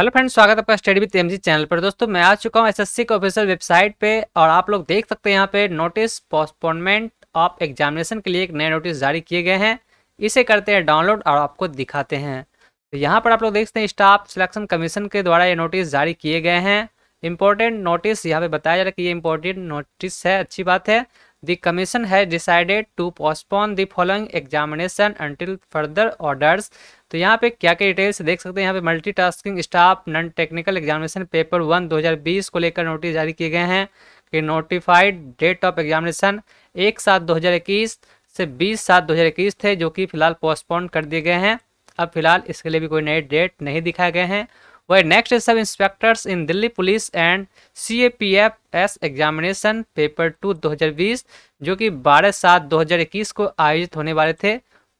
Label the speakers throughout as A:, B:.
A: hello friends स्वागत है आपका स्टडी विथ एमजी चैनल पर दोस्तों मैं आ चुका हूँ एसएससी के ऑफिशियल वेबसाइट पे और आप लोग देख सकते हैं यहाँ पे नोटिस पोस्टपोनमेंट ऑफ एग्जामिनेशन के लिए एक नए नोटिस जारी किए गए हैं इसे करते हैं डाउनलोड और आपको दिखाते हैं तो यहाँ पर आप लोग देखते हैं स्टाफ सिलेक्शन कमीशन के द्वारा ये नोटिस जारी किए गए हैं इंपॉर्टेंट नोटिस यहाँ पे बताया जा रहा है कि ये इंपॉर्टेंट नोटिस है अच्छी बात है the commission has decided to postpone the following examination until further orders तो यहाँ पे क्या क्या डिटेल्स देख सकते हैं यहाँ पे multitasking staff non technical examination paper one 2020 को लेकर नोटिस जारी किए गए हैं कि नोटिफाइड डेट ऑफ एग्जामिनेशन एक सात 2021 से बीस सात 2021 थे जो कि फिलहाल पोस्टपोन कर दिए गए हैं अब फिलहाल इसके लिए भी कोई नए डेट नहीं दिखाए गए हैं वही next sub inspectors in Delhi police and C A P F S examination paper two 2020 जो कि 12 सात 2021 को आयोजित होने वाले थे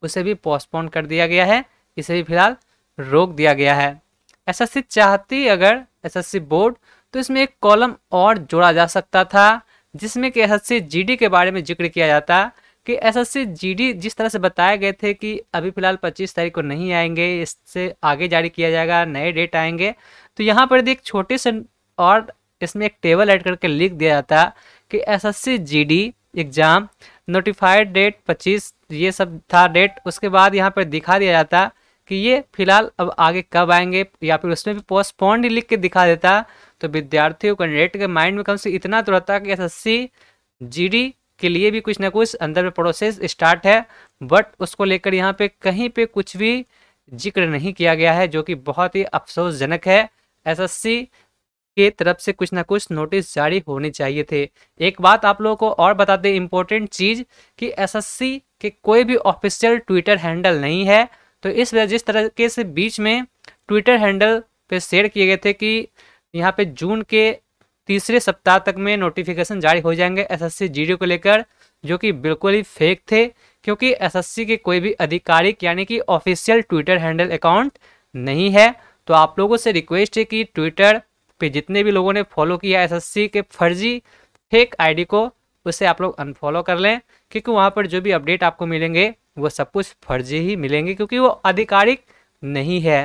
A: उसे भी पोस्टपोन कर दिया गया है इसे भी फिलहाल रोक दिया गया है एसएससी चाहती अगर एसएससी बोर्ड तो इसमें एक कॉलम और जोड़ा जा सकता था जिसमें कि एसएससी जीडी के बारे में जिक्र किया जाता कि एसएससी जीडी जिस तरह से बताए गए थे कि अभी फिलहाल 25 तारीख को नहीं आएंगे इससे आगे जारी किया जाएगा नए डेट आएंगे तो यहाँ पर एक छोटे से और इसमें एक टेबल ऐड करके लिख दिया जाता कि G D exam notified date 25 ये सब था डेट उसके बाद यहाँ पर दिखा दिया जाता कि ये फिलहाल अब आगे कब आएंगे या फिर उसमें भी पोस्टपोन्ड लिख के दिखा देता तो विद्यार्थियों कैंडिडेट के माइंड में कम से इतना तो रहता कि एस एस सी के लिए भी कुछ ना कुछ अंदर में प्रोसेस स्टार्ट है बट उसको लेकर यहाँ पे कहीं पे कुछ भी जिक्र नहीं किया गया है जो कि बहुत ही अफसोसजनक है एसएससी के तरफ से कुछ ना कुछ नोटिस जारी होने चाहिए थे एक बात आप लोगों को और बता दें इम्पोर्टेंट चीज़ कि एसएससी के कोई भी ऑफिशियल ट्विटर हैंडल नहीं है तो इस वजह जिस तरीके से बीच में ट्विटर हैंडल पे शेयर किए गए थे कि यहाँ पे जून के तीसरे सप्ताह तक में नोटिफिकेशन जारी हो जाएंगे एसएससी जीडीओ को लेकर जो कि बिल्कुल ही फेक थे क्योंकि एसएससी के कोई भी आधिकारिक यानी कि ऑफिशियल ट्विटर हैंडल अकाउंट नहीं है तो आप लोगों से रिक्वेस्ट है कि ट्विटर पे जितने भी लोगों ने फॉलो किया एसएससी के फर्जी फेक आईडी को उसे आप लोग अनफॉलो कर लें क्योंकि वहाँ पर जो भी अपडेट आपको मिलेंगे वो सब कुछ फर्जी ही मिलेंगे क्योंकि वो आधिकारिक नहीं है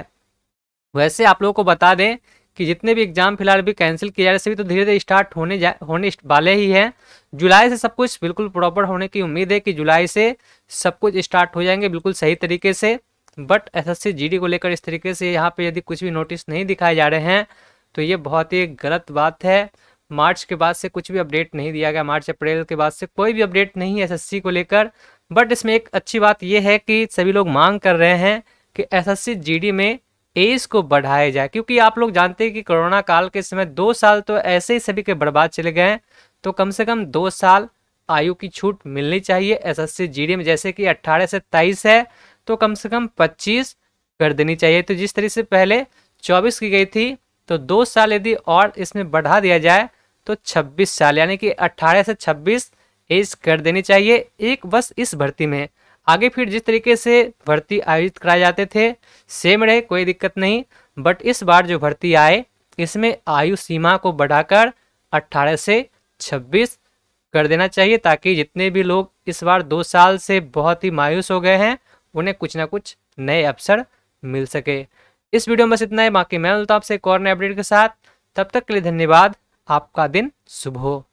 A: वैसे आप लोगों को बता दें कि जितने भी एग्जाम फिलहाल भी कैंसिल किए जा रहे सभी तो धीरे धीरे स्टार्ट होने जा होने वाले ही हैं जुलाई से सब कुछ बिल्कुल प्रॉपर होने की उम्मीद है कि जुलाई से सब कुछ स्टार्ट हो जाएंगे बिल्कुल सही तरीके से बट एसएससी जीडी को लेकर इस तरीके से यहाँ पे यदि कुछ भी नोटिस नहीं दिखाए जा रहे हैं तो ये बहुत ही गलत बात है मार्च के बाद से कुछ भी अपडेट नहीं दिया गया मार्च अप्रैल के बाद से कोई भी अपडेट नहीं है एसएससी को लेकर बट इसमें एक अच्छी बात यह है कि सभी लोग मांग कर रहे हैं कि एसएससी जीडी में एज को बढ़ाया जाए क्योंकि आप लोग जानते हैं कि कोरोना काल के समय दो साल तो ऐसे ही सभी के बर्बाद चले गए तो कम से कम दो साल आयु की छूट मिलनी चाहिए एसएससी जीडी में जैसे कि 18 से 23 है तो कम से कम 25 कर देनी चाहिए तो जिस तरह से पहले 24 की गई थी तो दो साल यदि और इसमें बढ़ा दिया जाए तो 26 साल यानी कि 18 से एज कर देनी चाहिए एक बस इस भर्ती में आगे फिर जिस तरीके से भर्ती आयोजित कराए जाते थे सेम रहे कोई दिक्कत नहीं बट इस बार जो भर्ती आए इसमें आयु सीमा को बढ़ाकर 18 से 26 कर देना चाहिए ताकि जितने भी लोग इस बार दो साल से बहुत ही मायूस हो गए हैं उन्हें कुछ ना कुछ नए अवसर मिल सके इस वीडियो में बस इतना ही बाकी मैं मिलता आपसे एक और नए अपडेट के साथ तब तक के लिए धन्यवाद आपका दिन शुभ हो